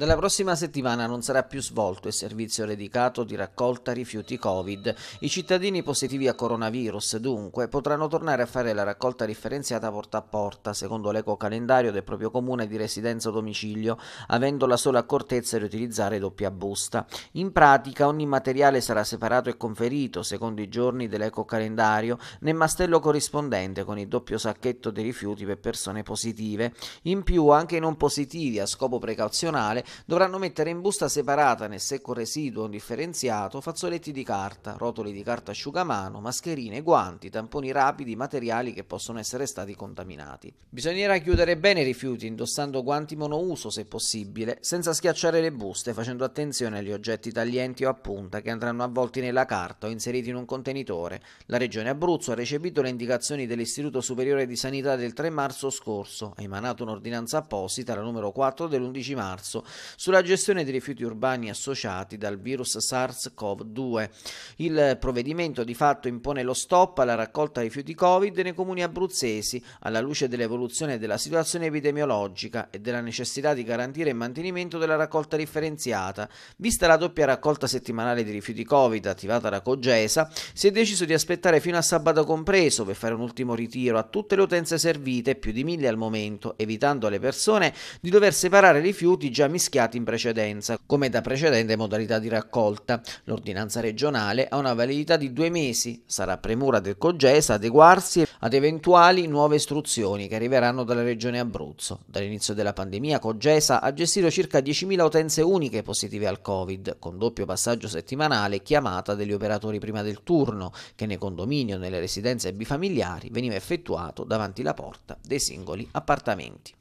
Dalla prossima settimana non sarà più svolto il servizio dedicato di raccolta rifiuti Covid. I cittadini positivi a coronavirus, dunque, potranno tornare a fare la raccolta differenziata porta a porta, secondo l'eco calendario del proprio comune di residenza o domicilio, avendo la sola accortezza di utilizzare doppia busta. In pratica, ogni materiale sarà separato e conferito, secondo i giorni dell'eco calendario, nel mastello corrispondente con il doppio sacchetto dei rifiuti per persone positive. In più, anche i non positivi a scopo precauzionale dovranno mettere in busta separata nel secco residuo differenziato fazzoletti di carta, rotoli di carta asciugamano, mascherine, guanti, tamponi rapidi, materiali che possono essere stati contaminati. Bisognerà chiudere bene i rifiuti indossando guanti monouso se possibile, senza schiacciare le buste, facendo attenzione agli oggetti taglienti o a punta che andranno avvolti nella carta o inseriti in un contenitore. La Regione Abruzzo ha recepito le indicazioni dell'Istituto Superiore di Sanità del 3 marzo scorso, ha emanato un'ordinanza apposita, la numero 4 dell'11 marzo, sulla gestione dei rifiuti urbani associati dal virus SARS-CoV-2. Il provvedimento di fatto impone lo stop alla raccolta dei rifiuti Covid nei comuni abruzzesi alla luce dell'evoluzione della situazione epidemiologica e della necessità di garantire il mantenimento della raccolta differenziata. Vista la doppia raccolta settimanale di rifiuti Covid attivata da Cogesa, si è deciso di aspettare fino a sabato compreso per fare un ultimo ritiro a tutte le utenze servite, più di mille al momento, evitando alle persone di dover separare rifiuti già mischiati mischiati in precedenza, come da precedente modalità di raccolta. L'ordinanza regionale ha una validità di due mesi. Sarà premura del COGES adeguarsi ad eventuali nuove istruzioni che arriveranno dalla regione Abruzzo. Dall'inizio della pandemia COGESA ha gestito circa 10.000 utenze uniche positive al Covid, con doppio passaggio settimanale e chiamata degli operatori prima del turno, che nei condomini o nelle residenze bifamiliari veniva effettuato davanti la porta dei singoli appartamenti.